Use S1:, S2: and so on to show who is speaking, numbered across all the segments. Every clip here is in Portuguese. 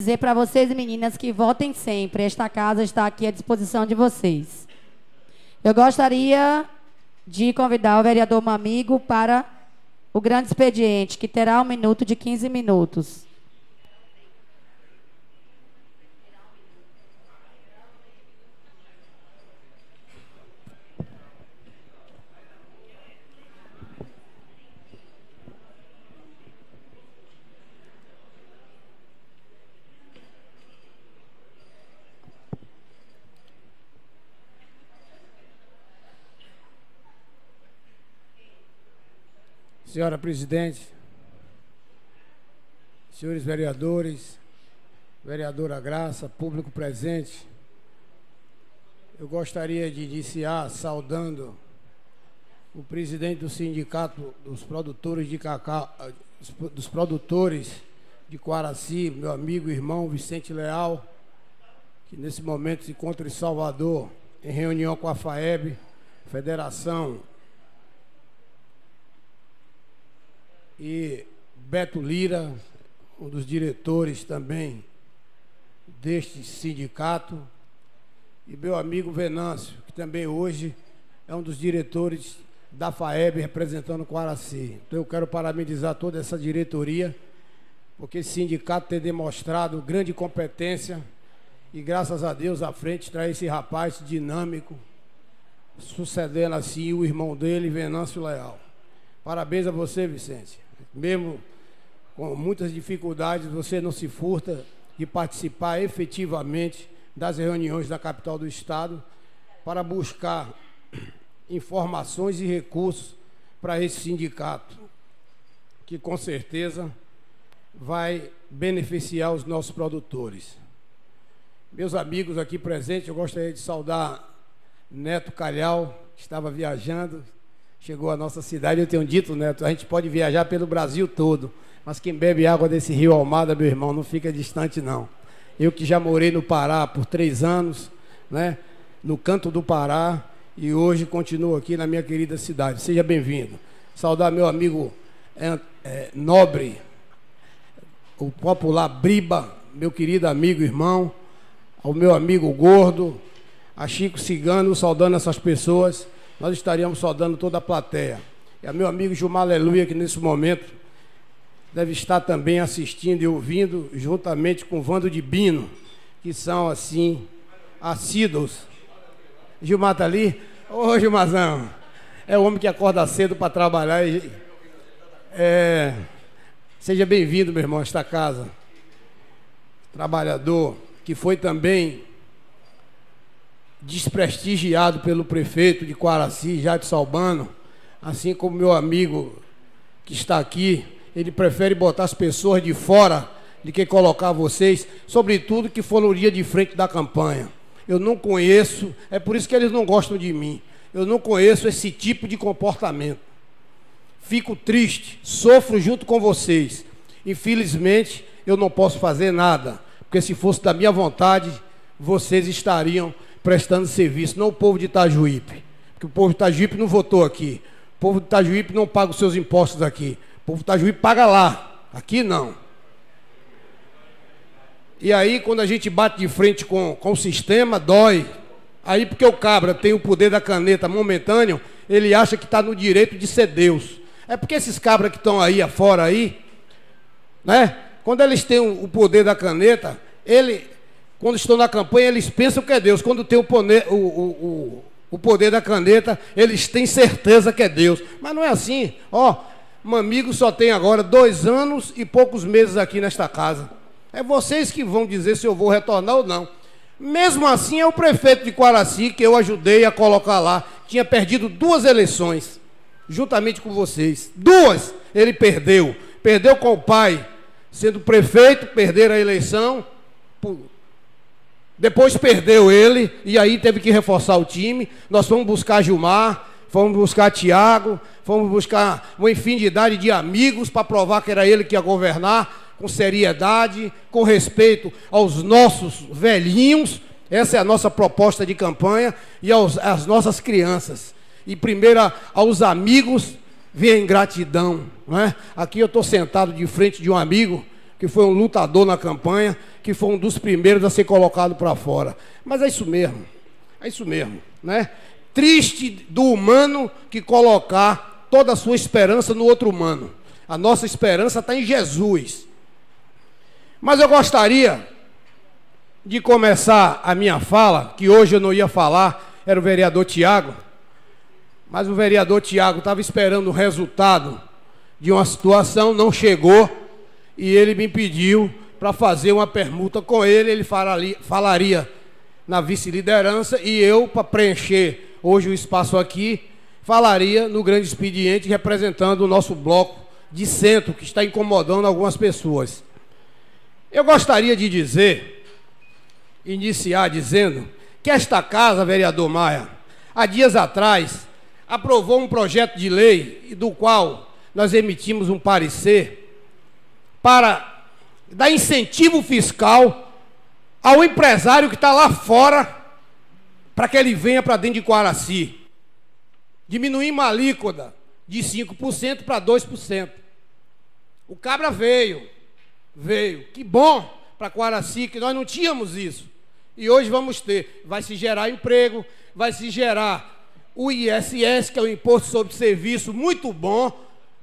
S1: dizer para vocês, meninas, que votem sempre. Esta casa está aqui à disposição de vocês. Eu gostaria de convidar o vereador Mamigo para o grande expediente, que terá um minuto de 15 minutos. Senhora presidente, senhores vereadores, vereadora Graça, público presente, eu gostaria de iniciar saudando o presidente do Sindicato dos Produtores de Cacau, dos produtores de Quaraci, meu amigo e irmão Vicente Leal, que nesse momento se encontra em Salvador, em reunião com a FAEB, Federação e Beto Lira, um dos diretores também deste sindicato, e meu amigo Venâncio, que também hoje é um dos diretores da FAEB representando o Quaraci. Então eu quero parabenizar toda essa diretoria, porque esse sindicato tem demonstrado grande competência e graças a Deus à frente traz esse rapaz dinâmico, sucedendo assim o irmão dele, Venâncio Leal. Parabéns a você, Vicente mesmo com muitas dificuldades, você não se furta de participar efetivamente das reuniões da capital do Estado para buscar informações e recursos para esse sindicato, que com certeza vai beneficiar os nossos produtores. Meus amigos aqui presentes, eu gostaria de saudar Neto Calhau, que estava viajando, chegou à nossa cidade. Eu tenho dito, neto né, A gente pode viajar pelo Brasil todo, mas quem bebe água desse rio Almada, meu irmão, não fica distante, não. Eu que já morei no Pará por três anos, né? No canto do Pará, e hoje continuo aqui na minha querida cidade. Seja bem-vindo. Saudar meu amigo é, é, Nobre, o popular Briba, meu querido amigo, irmão, ao meu amigo Gordo, a Chico Cigano, saudando essas pessoas nós estaríamos saudando toda a plateia. E a meu amigo Gilmar Aleluia, que nesse momento deve estar também assistindo e ouvindo, juntamente com o Vando de Bino, que são, assim, assíduos. Gilmar está ali? Ô, Gilmarzão, é o homem que acorda cedo para trabalhar e... É... Seja bem-vindo, meu irmão, a esta casa. Trabalhador, que foi também desprestigiado pelo prefeito de Quaraci, Jade Salbano, assim como meu amigo que está aqui, ele prefere botar as pessoas de fora de que colocar vocês, sobretudo que foram o dia de frente da campanha. Eu não conheço, é por isso que eles não gostam de mim. Eu não conheço esse tipo de comportamento. Fico triste, sofro junto com vocês. Infelizmente, eu não posso fazer nada, porque se fosse da minha vontade, vocês estariam prestando serviço, não o povo de Itajuípe. Porque o povo de Itajuípe não votou aqui. O povo de Itajuípe não paga os seus impostos aqui. O povo de Itajuípe paga lá. Aqui não. E aí, quando a gente bate de frente com, com o sistema, dói. Aí, porque o cabra tem o poder da caneta momentâneo, ele acha que está no direito de ser Deus. É porque esses cabras que estão aí afora aí, né? Quando eles têm o poder da caneta, ele, quando estão na campanha, eles pensam que é Deus. Quando tem o poder, o, o, o poder da caneta, eles têm certeza que é Deus. Mas não é assim. Ó, oh, Mamigo só tem agora dois anos e poucos meses aqui nesta casa. É vocês que vão dizer se eu vou retornar ou não. Mesmo assim, é o prefeito de Quaraci que eu ajudei a colocar lá. Tinha perdido duas eleições, juntamente com vocês. Duas ele perdeu. Perdeu com o pai, sendo prefeito, perder a eleição, depois perdeu ele e aí teve que reforçar o time. Nós fomos buscar Gilmar, fomos buscar Tiago, fomos buscar uma infinidade de amigos para provar que era ele que ia governar com seriedade, com respeito aos nossos velhinhos. Essa é a nossa proposta de campanha e aos, às nossas crianças. E primeiro aos amigos, vem gratidão, não é? Aqui eu estou sentado de frente de um amigo que foi um lutador na campanha, que foi um dos primeiros a ser colocado para fora. Mas é isso mesmo, é isso mesmo, né? Triste do humano que colocar toda a sua esperança no outro humano. A nossa esperança está em Jesus. Mas eu gostaria de começar a minha fala, que hoje eu não ia falar, era o vereador Tiago, mas o vereador Tiago estava esperando o resultado de uma situação, não chegou e ele me pediu para fazer uma permuta com ele, ele falaria, falaria na vice-liderança e eu, para preencher hoje o espaço aqui, falaria no grande expediente representando o nosso bloco de centro que está incomodando algumas pessoas. Eu gostaria de dizer, iniciar dizendo, que esta casa, vereador Maia, há dias atrás aprovou um projeto de lei do qual nós emitimos um parecer para dar incentivo fiscal ao empresário que está lá fora para que ele venha para dentro de Coaraci. Diminuir uma alíquota de 5% para 2%. O cabra veio, veio. Que bom para Coaraci, que nós não tínhamos isso. E hoje vamos ter. Vai se gerar emprego, vai se gerar o ISS, que é o Imposto sobre Serviço, muito bom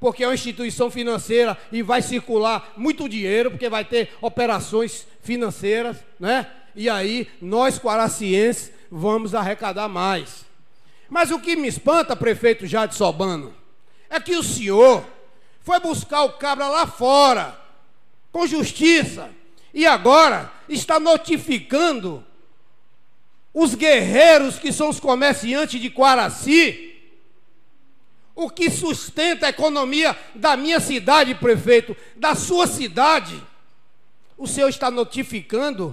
S1: porque é uma instituição financeira e vai circular muito dinheiro, porque vai ter operações financeiras, né? E aí nós, quaracienses, vamos arrecadar mais. Mas o que me espanta, prefeito Jade Sobano, é que o senhor foi buscar o cabra lá fora, com justiça, e agora está notificando os guerreiros que são os comerciantes de Quaraci o que sustenta a economia da minha cidade, prefeito, da sua cidade? O senhor está notificando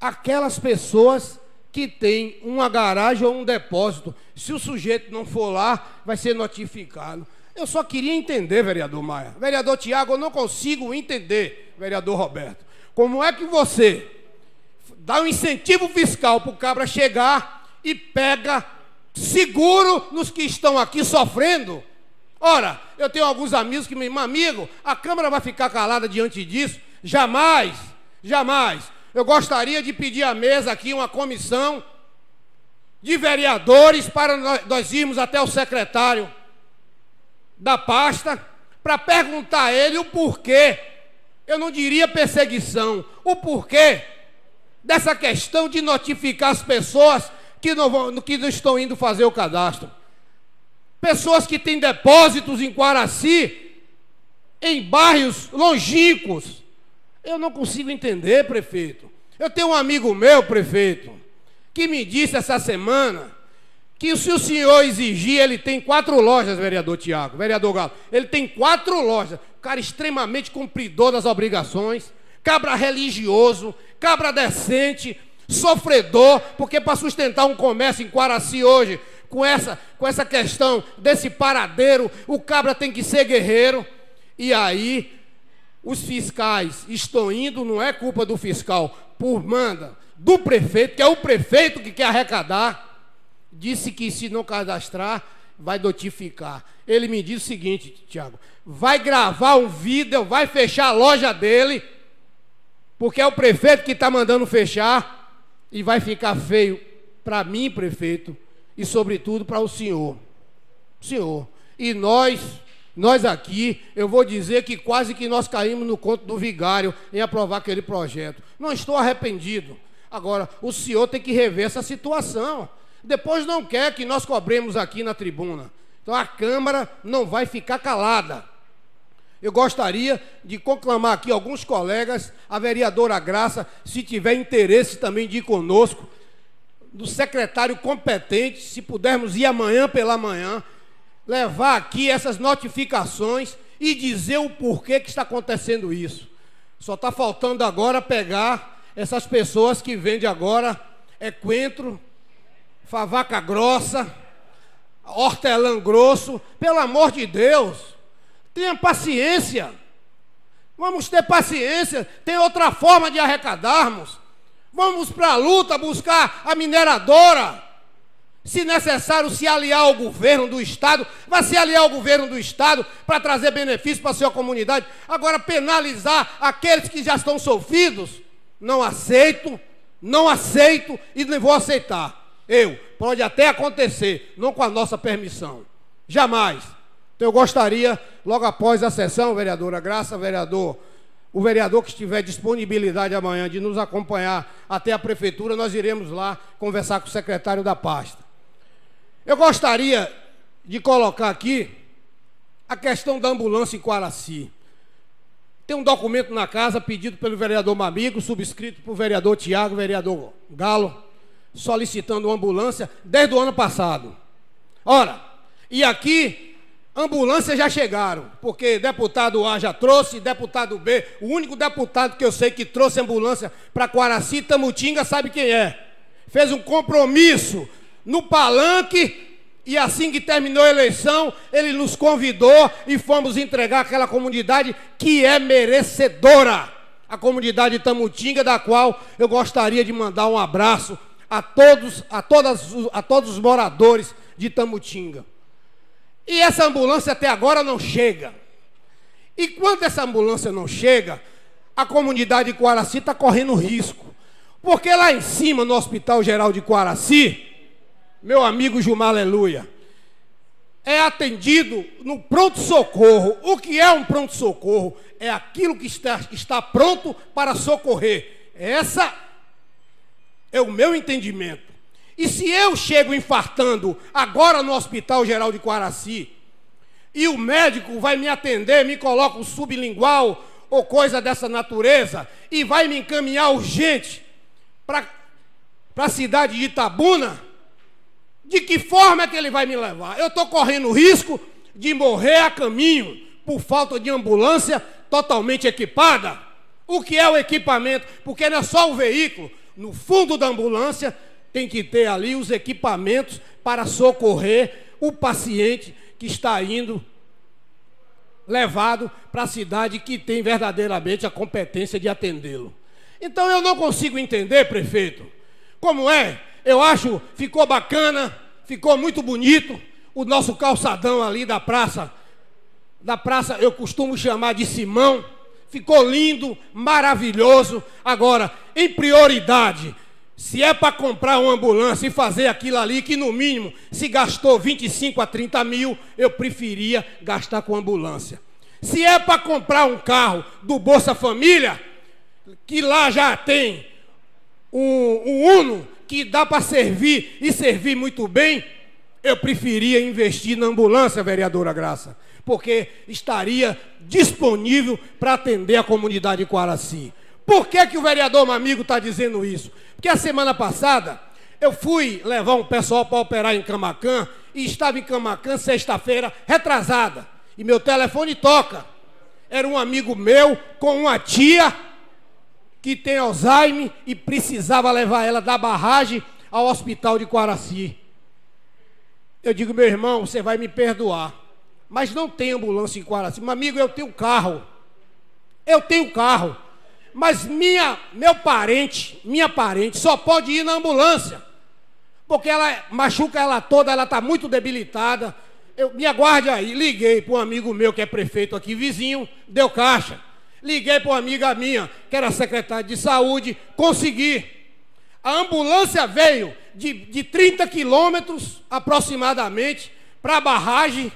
S1: aquelas pessoas que têm uma garagem ou um depósito. Se o sujeito não for lá, vai ser notificado. Eu só queria entender, vereador Maia. Vereador Tiago, eu não consigo entender, vereador Roberto. Como é que você dá um incentivo fiscal para o cabra chegar e pega seguro nos que estão aqui sofrendo. Ora, eu tenho alguns amigos que me dizem, amigo, a Câmara vai ficar calada diante disso? Jamais, jamais. Eu gostaria de pedir à mesa aqui uma comissão de vereadores para nós irmos até o secretário da pasta para perguntar a ele o porquê. Eu não diria perseguição, o porquê dessa questão de notificar as pessoas que não, vão, que não estão indo fazer o cadastro. Pessoas que têm depósitos em Quaraci, em bairros longínquos. Eu não consigo entender, prefeito. Eu tenho um amigo meu, prefeito, que me disse essa semana que se o senhor exigir, ele tem quatro lojas, vereador Tiago, vereador Galo. Ele tem quatro lojas. Cara extremamente cumpridor das obrigações, cabra religioso, cabra decente, sofredor, porque para sustentar um comércio em Quaraci hoje, com essa, com essa questão desse paradeiro, o cabra tem que ser guerreiro. E aí, os fiscais estão indo, não é culpa do fiscal, por manda do prefeito, que é o prefeito que quer arrecadar, disse que se não cadastrar, vai notificar. Ele me diz o seguinte, Tiago, vai gravar um vídeo, vai fechar a loja dele, porque é o prefeito que está mandando fechar. E vai ficar feio para mim, prefeito, e sobretudo para o senhor. Senhor. E nós, nós aqui, eu vou dizer que quase que nós caímos no conto do vigário em aprovar aquele projeto. Não estou arrependido. Agora, o senhor tem que rever essa situação. Depois não quer que nós cobremos aqui na tribuna. Então a Câmara não vai ficar calada. Eu gostaria de conclamar aqui alguns colegas, a vereadora Graça, se tiver interesse também de ir conosco, do secretário competente, se pudermos ir amanhã pela manhã, levar aqui essas notificações e dizer o porquê que está acontecendo isso. Só está faltando agora pegar essas pessoas que vendem agora é coentro, favaca grossa, hortelã grosso, pelo amor de Deus. Tenha paciência. Vamos ter paciência. Tem outra forma de arrecadarmos. Vamos para a luta buscar a mineradora. Se necessário, se aliar ao governo do Estado, vai se aliar ao governo do Estado para trazer benefício para a sua comunidade. Agora, penalizar aqueles que já estão sofridos, não aceito, não aceito e não vou aceitar. Eu, pode até acontecer, não com a nossa permissão. Jamais. Então eu gostaria, logo após a sessão, vereadora Graça, vereador, o vereador que estiver disponibilidade amanhã de nos acompanhar até a prefeitura, nós iremos lá conversar com o secretário da pasta. Eu gostaria de colocar aqui a questão da ambulância em Quaraci. Tem um documento na casa pedido pelo vereador Mamigo, subscrito por vereador Tiago, vereador Galo, solicitando uma ambulância desde o ano passado. Ora, e aqui Ambulâncias já chegaram, porque deputado A já trouxe, deputado B, o único deputado que eu sei que trouxe ambulância para Quaracita, Tamutinga, sabe quem é? Fez um compromisso no palanque e assim que terminou a eleição, ele nos convidou e fomos entregar aquela comunidade que é merecedora. A comunidade Tamutinga, da qual eu gostaria de mandar um abraço a todos, a todas, a todos os moradores de Tamutinga. E essa ambulância até agora não chega. E quando essa ambulância não chega, a comunidade de Coaraci está correndo risco. Porque lá em cima, no Hospital Geral de Coaraci, meu amigo Jumar Aleluia, é atendido no pronto-socorro. O que é um pronto-socorro? É aquilo que está, está pronto para socorrer. Essa é o meu entendimento. E se eu chego infartando agora no Hospital Geral de Quaraci, e o médico vai me atender, me coloca um sublingual ou coisa dessa natureza, e vai me encaminhar urgente para a cidade de Itabuna, de que forma é que ele vai me levar? Eu estou correndo risco de morrer a caminho por falta de ambulância totalmente equipada. O que é o equipamento? Porque não é só o veículo. No fundo da ambulância tem que ter ali os equipamentos para socorrer o paciente que está indo levado para a cidade que tem verdadeiramente a competência de atendê-lo. Então eu não consigo entender, prefeito, como é. Eu acho ficou bacana, ficou muito bonito o nosso calçadão ali da praça. Da praça eu costumo chamar de Simão. Ficou lindo, maravilhoso. Agora, em prioridade, se é para comprar uma ambulância e fazer aquilo ali, que no mínimo se gastou 25 a 30 mil, eu preferia gastar com ambulância. Se é para comprar um carro do Bolsa Família, que lá já tem um, um Uno que dá para servir e servir muito bem, eu preferia investir na ambulância, vereadora Graça, porque estaria disponível para atender a comunidade de Quaraci. Por que, que o vereador Mamigo está dizendo isso? Porque a semana passada eu fui levar um pessoal para operar em Camacan e estava em Camacan sexta-feira, retrasada. E meu telefone toca. Era um amigo meu com uma tia que tem Alzheimer e precisava levar ela da barragem ao hospital de Quaraci. Eu digo, meu irmão, você vai me perdoar, mas não tem ambulância em Quaraci. Meu amigo, eu tenho carro. Eu tenho carro. Mas minha, meu parente, minha parente, só pode ir na ambulância. Porque ela machuca ela toda, ela está muito debilitada. Eu, me aguarde aí. Liguei para um amigo meu que é prefeito aqui, vizinho, deu caixa. Liguei para uma amiga minha, que era secretária de saúde, consegui. A ambulância veio de, de 30 quilômetros aproximadamente para a barragem,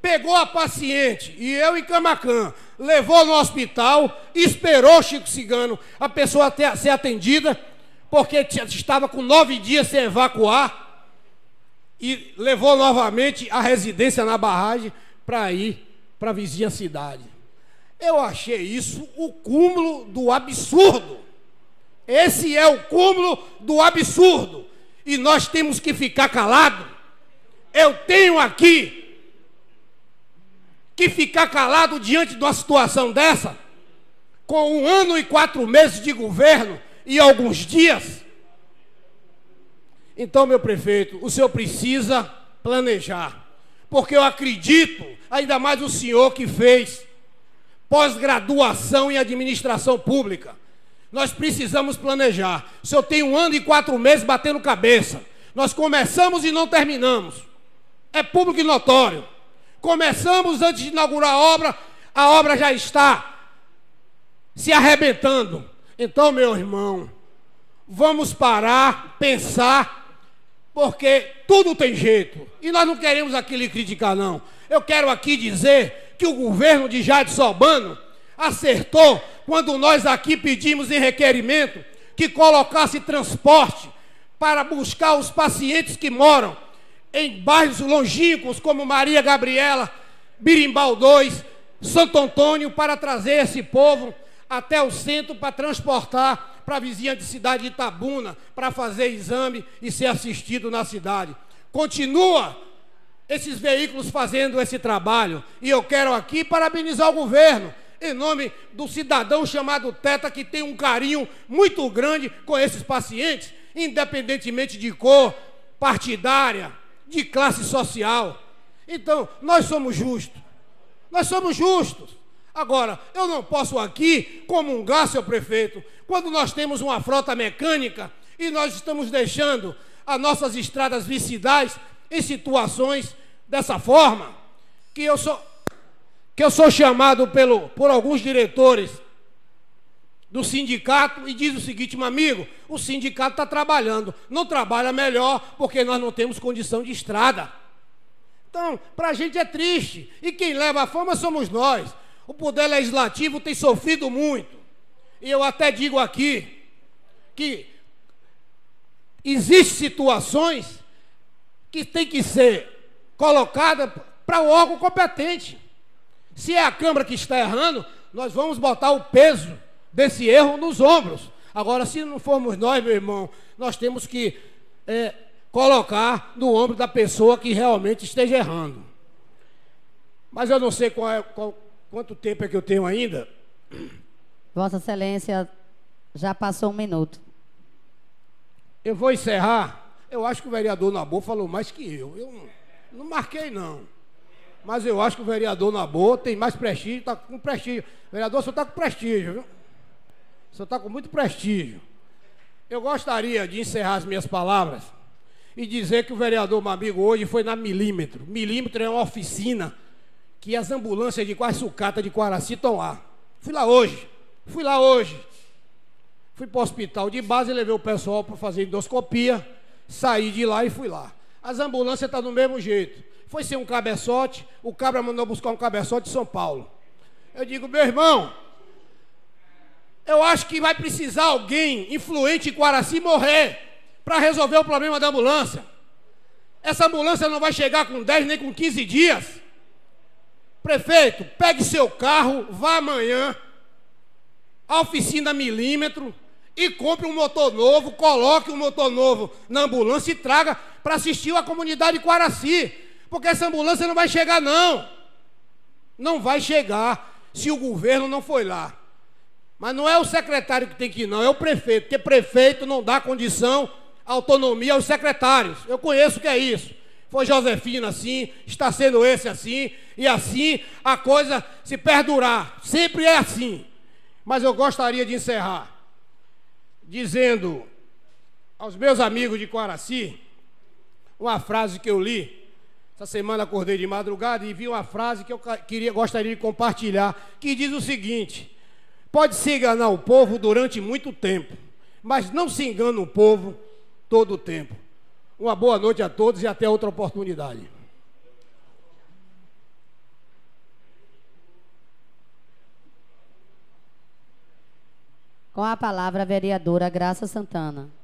S1: pegou a paciente e eu em Camacan levou no hospital, esperou Chico Cigano a pessoa até ser atendida, porque estava com nove dias sem evacuar, e levou novamente a residência na barragem para ir para a vizinha cidade. Eu achei isso o cúmulo do absurdo. Esse é o cúmulo do absurdo. E nós temos que ficar calado. Eu tenho aqui que ficar calado diante de uma situação dessa, com um ano e quatro meses de governo e alguns dias. Então, meu prefeito, o senhor precisa planejar, porque eu acredito, ainda mais o senhor que fez pós-graduação em administração pública. Nós precisamos planejar. O senhor tem um ano e quatro meses batendo cabeça. Nós começamos e não terminamos. É público e notório. Começamos antes de inaugurar a obra, a obra já está se arrebentando. Então, meu irmão, vamos parar, pensar, porque tudo tem jeito. E nós não queremos aqui lhe criticar, não. Eu quero aqui dizer que o governo de Jade Sobano acertou quando nós aqui pedimos em requerimento que colocasse transporte para buscar os pacientes que moram em bairros longínquos como Maria Gabriela, Birimbau 2, Santo Antônio, para trazer esse povo até o centro para transportar para a vizinha de cidade de Itabuna, para fazer exame e ser assistido na cidade. Continua esses veículos fazendo esse trabalho. E eu quero aqui parabenizar o governo, em nome do cidadão chamado Teta, que tem um carinho muito grande com esses pacientes, independentemente de cor partidária, de classe social. Então, nós somos justos. Nós somos justos. Agora, eu não posso aqui comungar, seu prefeito, quando nós temos uma frota mecânica e nós estamos deixando as nossas estradas vicidais em situações dessa forma, que eu sou, que eu sou chamado pelo, por alguns diretores do sindicato e diz o seguinte, meu amigo, o sindicato está trabalhando, não trabalha melhor porque nós não temos condição de estrada. Então, para a gente é triste e quem leva a fama somos nós. O poder legislativo tem sofrido muito. E eu até digo aqui que existem situações que tem que ser colocada para o órgão competente. Se é a Câmara que está errando, nós vamos botar o peso desse erro nos ombros. Agora, se não formos nós, meu irmão, nós temos que é, colocar no ombro da pessoa que realmente esteja errando. Mas eu não sei qual é, qual, quanto tempo é que eu tenho ainda. Vossa Excelência, já passou um minuto. Eu vou encerrar. Eu acho que o vereador Nabô falou mais que eu. Eu não, marquei, não. Mas eu acho que o vereador Nabô tem mais prestígio, está com prestígio. O vereador só está com prestígio, viu? O senhor está com muito prestígio. Eu gostaria de encerrar as minhas palavras e dizer que o vereador Mamigo hoje foi na Milímetro. Milímetro é uma oficina que as ambulâncias de quase sucata de Quaraci estão lá. Fui lá hoje, fui lá hoje. Fui para o hospital de base, levei o pessoal para fazer endoscopia, saí de lá e fui lá. As ambulâncias estão tá do mesmo jeito. Foi sem um cabeçote, o cabra mandou buscar um cabeçote de São Paulo. Eu digo, meu irmão, eu acho que vai precisar alguém influente em Quaraci morrer para resolver o problema da ambulância. Essa ambulância não vai chegar com 10 nem com 15 dias. Prefeito, pegue seu carro, vá amanhã à oficina milímetro e compre um motor novo, coloque um motor novo na ambulância e traga para assistir a comunidade de Quaraci. Porque essa ambulância não vai chegar, não. Não vai chegar se o governo não foi lá. Mas não é o secretário que tem que ir, não, é o prefeito, porque prefeito não dá condição, autonomia aos secretários. Eu conheço o que é isso. Foi Josefina assim, está sendo esse assim, e assim a coisa se perdurar. Sempre é assim. Mas eu gostaria de encerrar dizendo aos meus amigos de Coaraci uma frase que eu li. Essa semana acordei de madrugada e vi uma frase que eu queria, gostaria de compartilhar, que diz o seguinte: Pode se enganar o povo durante muito tempo, mas não se engana o povo todo o tempo. Uma boa noite a todos e até outra oportunidade. Com a palavra, a vereadora Graça Santana.